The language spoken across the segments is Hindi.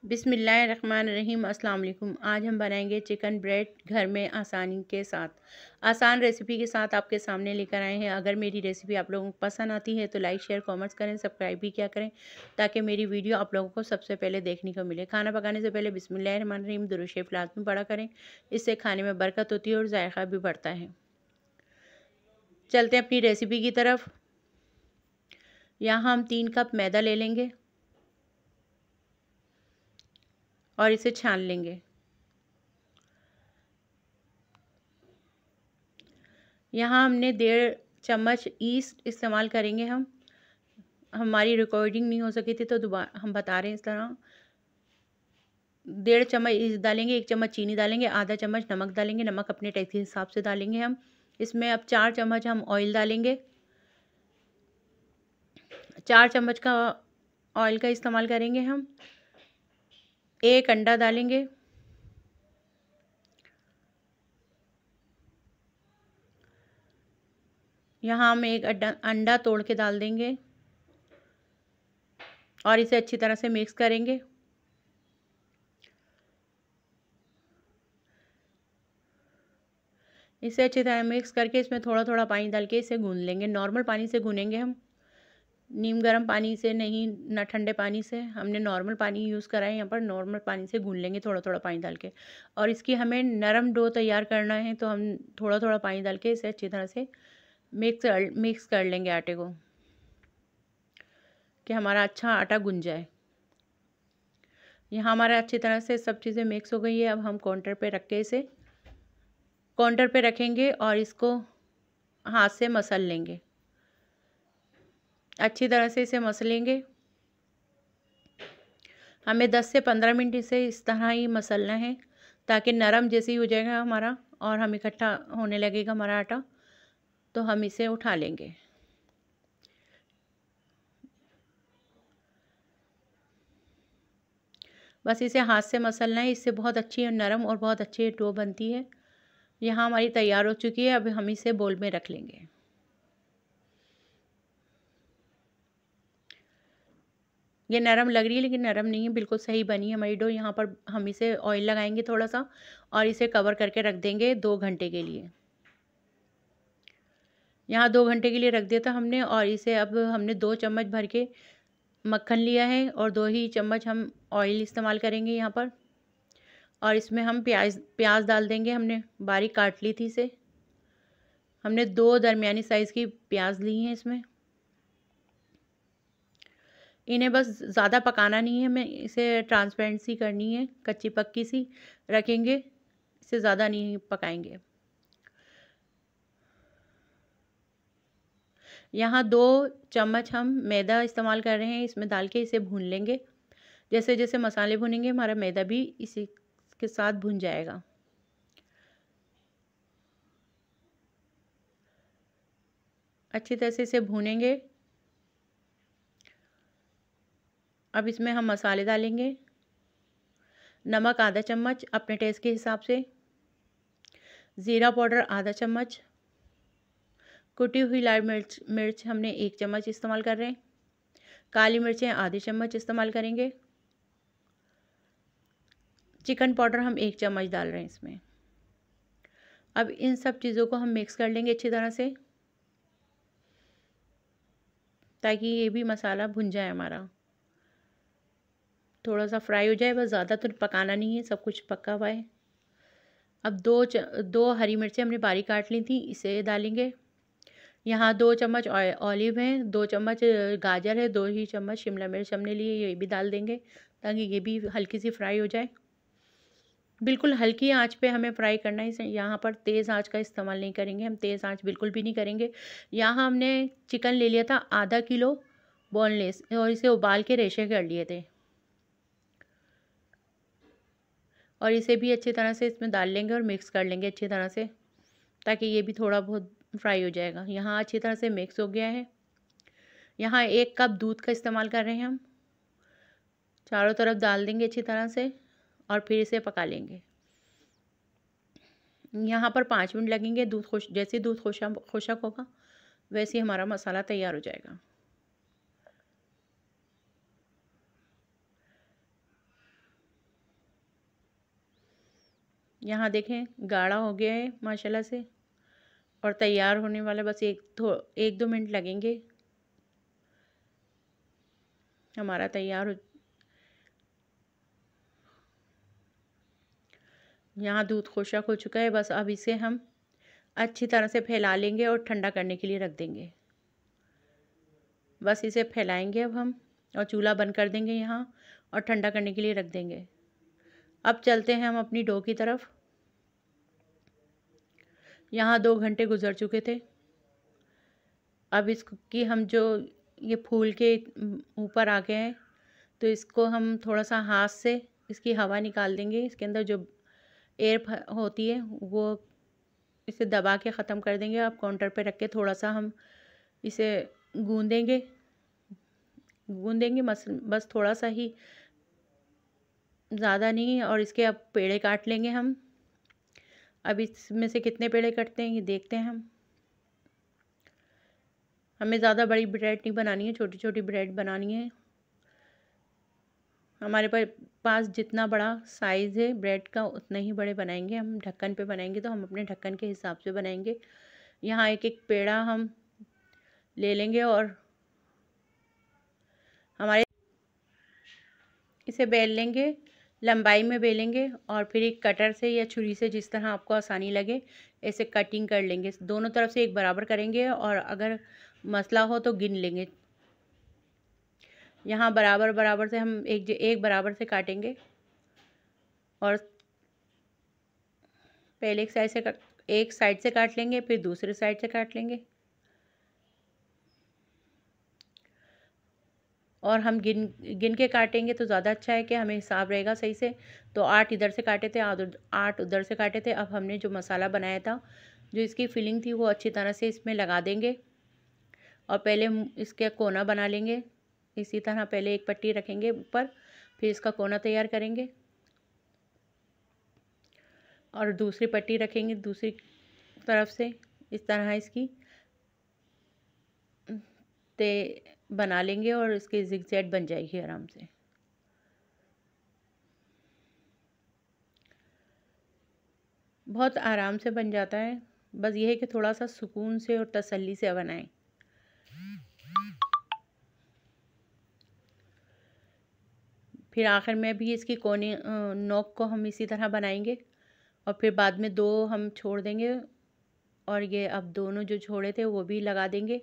अस्सलाम अल्लाम आज हम बनाएंगे चिकन ब्रेड घर में आसानी के साथ आसान रेसिपी के साथ आपके सामने लेकर आए हैं अगर मेरी रेसिपी आप लोगों को पसंद आती है तो लाइक शेयर कमेंट्स करें सब्सक्राइब भी क्या करें ताकि मेरी वीडियो आप लोगों को सबसे पहले देखने को मिले खाना पकाने से पहले रहीम दुरुशेफ लाजमी पड़ा करें इससे खाने में बरकत होती है और जायका भी बढ़ता है चलते हैं अपनी रेसिपी की तरफ यहाँ हम तीन कप मैदा ले लेंगे और इसे छान लेंगे यहाँ हमने डेढ़ चम्मच ईस्ट इस्तेमाल करेंगे हम हमारी रिकॉर्डिंग नहीं हो सकी थी तो दोबारा हम बता रहे हैं इस तरह डेढ़ चम्मच ईस्ट डालेंगे एक चम्मच चीनी डालेंगे आधा चम्मच नमक डालेंगे नमक अपने टेस्ट के हिसाब से डालेंगे हम इसमें अब चार चम्मच हम ऑयल डालेंगे चार चम्मच का ऑयल का इस्तेमाल करेंगे हम एक अंडा डालेंगे यहाँ हम एक अंडा तोड़ के डाल देंगे और इसे अच्छी तरह से मिक्स करेंगे इसे अच्छी तरह मिक्स करके इसमें थोड़ा थोड़ा पानी डाल के इसे गून लेंगे नॉर्मल पानी से गूनेंगे हम नीम गर्म पानी से नहीं ना ठंडे पानी से हमने नॉर्मल पानी यूज़ करा है यहाँ पर नॉर्मल पानी से गून लेंगे थोड़ा थोड़ा पानी डाल के और इसकी हमें नरम डो तैयार करना है तो हम थोड़ा थोड़ा पानी डाल के इसे अच्छी तरह से मिक्स मिक्स कर लेंगे आटे को कि हमारा अच्छा आटा गुन जाए यहाँ हमारा अच्छी तरह से सब चीज़ें मिक्स हो गई है अब हम काउंटर पर रख के इसे काउंटर पर रखेंगे और इसको हाथ से मसल लेंगे अच्छी तरह से इसे मसलेंगे हमें 10 से 15 मिनट इसे इस तरह ही मसलना है ताकि नरम जैसे ही हो जाएगा हमारा और हम इकट्ठा होने लगेगा हमारा आटा तो हम इसे उठा लेंगे बस इसे हाथ से मसलना है इससे बहुत अच्छी नरम और बहुत अच्छी डो बनती है यहाँ हमारी तैयार हो चुकी है अब हम इसे बोल में रख लेंगे ये नरम लग रही है लेकिन नरम नहीं है बिल्कुल सही बनी है हमारी डो यहाँ पर हम इसे ऑयल लगाएंगे थोड़ा सा और इसे कवर करके रख देंगे दो घंटे के लिए यहाँ दो घंटे के लिए रख दिया था हमने और इसे अब हमने दो चम्मच भर के मक्खन लिया है और दो ही चम्मच हम ऑयल इस्तेमाल करेंगे यहाँ पर और इसमें हम प्याज प्याज डाल देंगे हमने बारीक काट ली थी इसे हमने दो दरमिया साइज़ की प्याज ली है इसमें इन्हें बस ज़्यादा पकाना नहीं है मैं इसे ट्रांसपेरेंट सी करनी है कच्ची पक्की सी रखेंगे इसे ज़्यादा नहीं पकाएंगे यहाँ दो चम्मच हम मैदा इस्तेमाल कर रहे हैं इसमें डाल के इसे भून लेंगे जैसे जैसे मसाले भुनेंगे हमारा मैदा भी इसी के साथ भुन जाएगा अच्छी तरह से इसे भूनेंगे अब इसमें हम मसाले डालेंगे नमक आधा चम्मच अपने टेस्ट के हिसाब से ज़ीरा पाउडर आधा चम्मच कुटी हुई लाल मिर्च मिर्च हमने एक चम्मच इस्तेमाल कर रहे हैं काली मिर्चें आधी चम्मच इस्तेमाल करेंगे चिकन पाउडर हम एक चम्मच डाल रहे हैं इसमें अब इन सब चीज़ों को हम मिक्स कर लेंगे अच्छी तरह से ताकि ये भी मसाला भुन जाए हमारा थोड़ा सा फ्राई हो जाए बस ज़्यादा तो पकाना नहीं है सब कुछ पका हुआ है अब दो च, दो हरी मिर्चें हमने बारीक काट ली थी इसे डालेंगे यहाँ दो चम्मच ऑलिव हैं दो चम्मच गाजर है दो ही चम्मच शिमला मिर्च हमने लिए ये भी डाल देंगे ताकि ये भी हल्की सी फ्राई हो जाए बिल्कुल हल्की आंच पे हमें फ्राई करना है यहाँ पर तेज़ आंच का इस्तेमाल नहीं करेंगे हम तेज़ आंच बिल्कुल भी नहीं करेंगे यहाँ हमने चिकन ले लिया था आधा किलो बोनलेस और इसे उबाल के रेशे कर लिए थे और इसे भी अच्छी तरह से इसमें डाल लेंगे और मिक्स कर लेंगे अच्छी तरह से ताकि ये भी थोड़ा बहुत फ्राई हो जाएगा यहाँ अच्छी तरह से मिक्स हो गया है यहाँ एक कप दूध का इस्तेमाल कर रहे हैं हम चारों तरफ डाल देंगे अच्छी तरह से और फिर इसे पका लेंगे यहाँ पर पाँच मिनट लगेंगे दूध खुश जैसे दूध खुशा खुशक होगा वैसे ही हमारा मसाला तैयार हो जाएगा यहाँ देखें गाढ़ा हो गया है माशाल्लाह से और तैयार होने वाला बस एक थो एक दो मिनट लगेंगे हमारा तैयार हो यहाँ दूध खोशक हो चुका है बस अब इसे हम अच्छी तरह से फैला लेंगे और ठंडा करने के लिए रख देंगे बस इसे फैलाएंगे अब हम और चूल्हा बंद कर देंगे यहाँ और ठंडा करने के लिए रख देंगे अब चलते हैं हम अपनी डो की तरफ यहाँ दो घंटे गुजर चुके थे अब इसकी हम जो ये फूल के ऊपर आ गए हैं तो इसको हम थोड़ा सा हाथ से इसकी हवा निकाल देंगे इसके अंदर जो एयर होती है वो इसे दबा के ख़त्म कर देंगे अब काउंटर पे रख के थोड़ा सा हम इसे गूंदेंगे गूंदेंगे मस बस थोड़ा सा ही ज़्यादा नहीं है और इसके अब पेड़े काट लेंगे हम अब इसमें से कितने पेड़े कटते हैं ये देखते हैं हम हमें ज़्यादा बड़ी ब्रेड नहीं बनानी है छोटी छोटी ब्रेड बनानी है हमारे पास जितना बड़ा साइज़ है ब्रेड का उतना ही बड़े बनाएंगे हम ढक्कन पे बनाएंगे तो हम अपने ढक्कन के हिसाब से बनाएंगे यहाँ एक एक पेड़ा हम ले लेंगे और हमारे इसे बेल लेंगे लंबाई में बेलेंगे और फिर एक कटर से या छुरी से जिस तरह आपको आसानी लगे ऐसे कटिंग कर लेंगे दोनों तरफ से एक बराबर करेंगे और अगर मसला हो तो गिन लेंगे यहाँ बराबर बराबर से हम एक एक बराबर से काटेंगे और पहले एक साइड से एक साइड से काट लेंगे फिर दूसरे साइड से काट लेंगे और हम गिन गिन के काटेंगे तो ज़्यादा अच्छा है कि हमें हिसाब रहेगा सही से तो आठ इधर से काटे थे आठ उधर से काटे थे अब हमने जो मसाला बनाया था जो इसकी फिलिंग थी वो अच्छी तरह से इसमें लगा देंगे और पहले इसका कोना बना लेंगे इसी तरह पहले एक पट्टी रखेंगे ऊपर फिर इसका कोना तैयार करेंगे और दूसरी पट्टी रखेंगे दूसरी तरफ से इस तरह इसकी बना लेंगे और इसके जिग जैड बन जाएगी आराम से बहुत आराम से बन जाता है बस ये है कि थोड़ा सा सुकून से और तसल्ली से बनाएं फिर आखिर में भी इसकी कोने नोक को हम इसी तरह बनाएंगे और फिर बाद में दो हम छोड़ देंगे और ये अब दोनों जो छोड़े थे वो भी लगा देंगे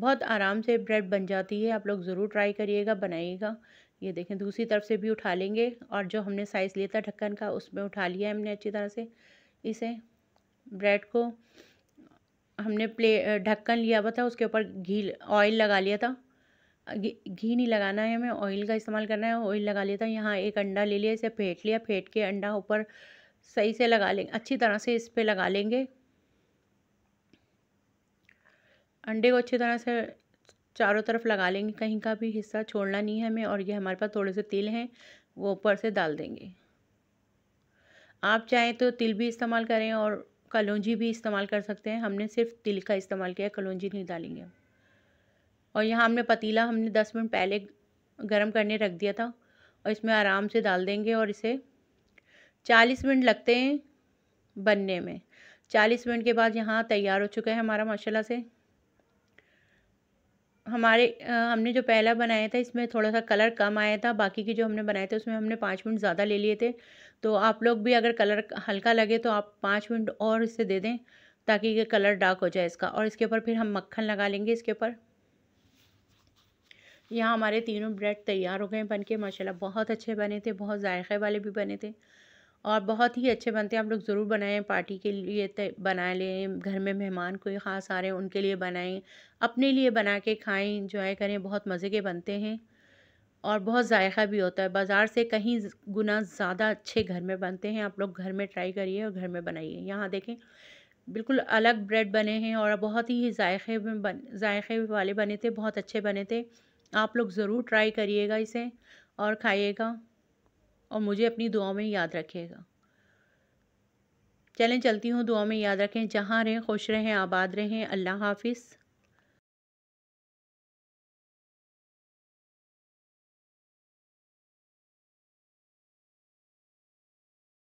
बहुत आराम से ब्रेड बन जाती है आप लोग ज़रूर ट्राई करिएगा बनाइएगा ये देखें दूसरी तरफ से भी उठा लेंगे और जो हमने साइज़ लिया था ढक्कन का उसमें उठा लिया हमने अच्छी तरह से इसे ब्रेड को हमने प्ले ढक्कन लिया हुआ था उसके ऊपर घी ऑयल लगा लिया था घी नहीं लगाना है हमें ऑयल का इस्तेमाल करना है ऑयल लगा लिया था यहाँ एक अंडा ले लिया इसे फेंट लिया फेंट के अंडा ऊपर सही से लगा लेंगे अच्छी तरह से इस पर लगा लेंगे अंडे को अच्छी तरह से चारों तरफ लगा लेंगे कहीं का भी हिस्सा छोड़ना नहीं है हमें और ये हमारे पास थोड़े से तिल हैं वो ऊपर से डाल देंगे आप चाहें तो तिल भी इस्तेमाल करें और कलौजी भी इस्तेमाल कर सकते हैं हमने सिर्फ तिल का इस्तेमाल किया कलौजी नहीं डालेंगे और यहाँ हमने पतीला हमने दस मिनट पहले गर्म करने रख दिया था और इसमें आराम से डाल देंगे और इसे चालीस मिनट लगते हैं बनने में चालीस मिनट के बाद यहाँ तैयार हो चुका है हमारा माशाल्लाह से हमारे हमने जो पहला बनाया था इसमें थोड़ा सा कलर कम आया था बाकी के जो हमने बनाए थे उसमें हमने पाँच मिनट ज़्यादा ले लिए थे तो आप लोग भी अगर कलर हल्का लगे तो आप पाँच मिनट और इसे दे दें ताकि ये कलर डार्क हो जाए इसका और इसके ऊपर फिर हम मक्खन लगा लेंगे इसके ऊपर यहाँ हमारे तीनों ब्रेड तैयार हो गए बन के माशाल्लाह बहुत अच्छे बने थे बहुत जायक़े वाले भी बने थे और बहुत ही अच्छे बनते हैं आप लोग ज़रूर बनाएं पार्टी के लिए बना लें घर में मेहमान कोई ख़ास आ रहे हैं उनके लिए बनाएं अपने लिए बना के खाएं इंजॉय करें बहुत मज़े के बनते हैं और बहुत जायका भी होता है बाज़ार से कहीं गुना ज़्यादा अच्छे घर में बनते हैं आप लोग घर में ट्राई करिए और घर में बनाइए यहाँ देखें बिल्कुल अलग ब्रेड बने हैं और बहुत ही जायके में बन जायके वाले बने थे बहुत अच्छे बने थे आप लोग ज़रूर ट्राई करिएगा इसे और खाइएगा और मुझे अपनी दुआओं में याद रखिएगा चलें चलती हूँ दुआ में याद रखें जहाँ रहें खुश रहें आबाद रहें अल्लाह हाफिज़